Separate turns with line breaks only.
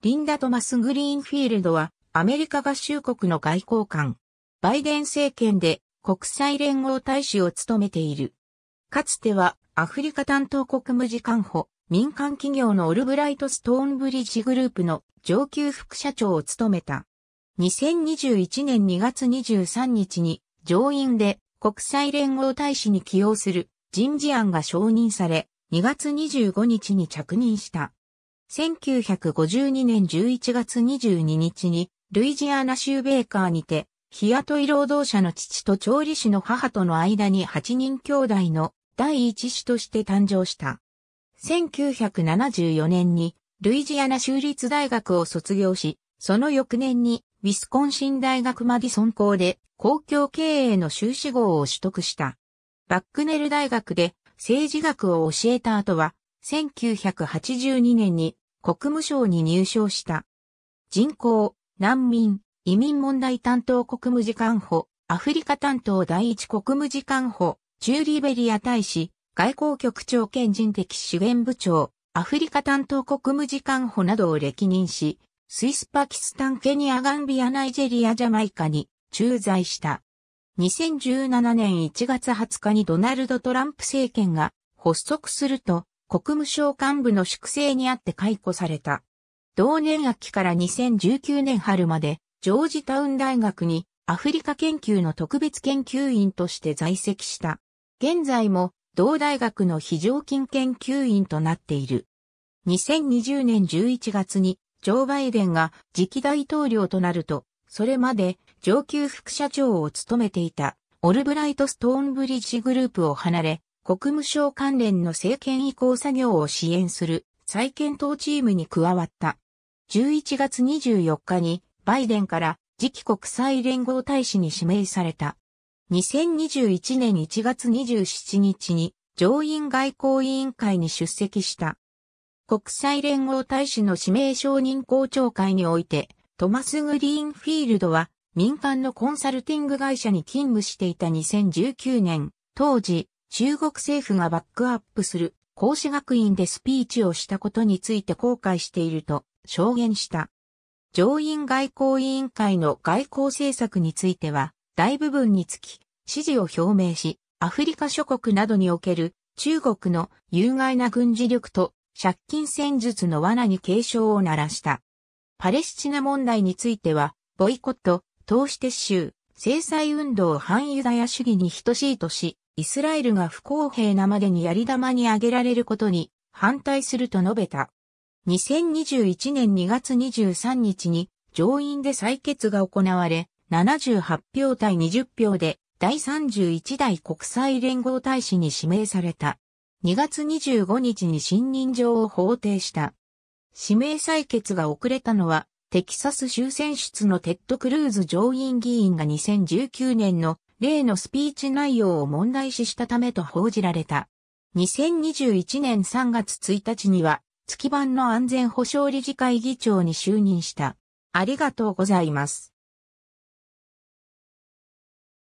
リンダ・トマス・グリーンフィールドは、アメリカ合衆国の外交官。バイデン政権で国際連合大使を務めている。かつては、アフリカ担当国務次官補、民間企業のオルブライト・ストーンブリッジグループの上級副社長を務めた。2021年2月23日に、上院で国際連合大使に起用する人事案が承認され、2月25日に着任した。1952年11月22日に、ルイジアナ州ベーカーにて、日雇い労働者の父と調理師の母との間に8人兄弟の第一子として誕生した。1974年にルイジアナ州立大学を卒業し、その翌年にウィスコンシン大学マディソン校で公共経営の修士号を取得した。バックネル大学で政治学を教えた後は1982年に国務省に入省した。人口、難民、移民問題担当国務次官補、アフリカ担当第一国務次官補、中リベリア大使、外交局長兼人的資源部長、アフリカ担当国務次官補などを歴任し、スイスパキスタンケニアガンビアナイジェリアジャマイカに駐在した。2017年1月20日にドナルド・トランプ政権が発足すると、国務省幹部の粛清にあって解雇された。同年秋から2019年春まで、ジョージタウン大学にアフリカ研究の特別研究員として在籍した。現在も同大学の非常勤研究員となっている。2020年11月にジョー・バイデンが次期大統領となると、それまで上級副社長を務めていたオルブライト・ストーンブリッジグループを離れ、国務省関連の政権移行作業を支援する再検討チームに加わった。11月24日にバイデンから次期国際連合大使に指名された。2021年1月27日に上院外交委員会に出席した。国際連合大使の指名承認公聴会において、トマス・グリーンフィールドは民間のコンサルティング会社に勤務していた2019年、当時、中国政府がバックアップする孔子学院でスピーチをしたことについて後悔していると証言した。上院外交委員会の外交政策については、大部分につき、支持を表明し、アフリカ諸国などにおける中国の有害な軍事力と借金戦術の罠に警鐘を鳴らした。パレスチナ問題については、ボイコット、投資撤収、制裁運動反ユダヤ主義に等しいとし、イスラエルが不公平なまでにやり玉に挙げられることに反対すると述べた。2021年2月23日に上院で採決が行われ、78票対20票で第31代国際連合大使に指名された。2月25日に信任状を法定した。指名採決が遅れたのは、テキサス州選出のテッド・クルーズ上院議員が2019年の例のスピーチ内容を問題視したためと報じられた。2021年3月1日には、月版の安全保障理事会議長に就任した。ありがとうございます。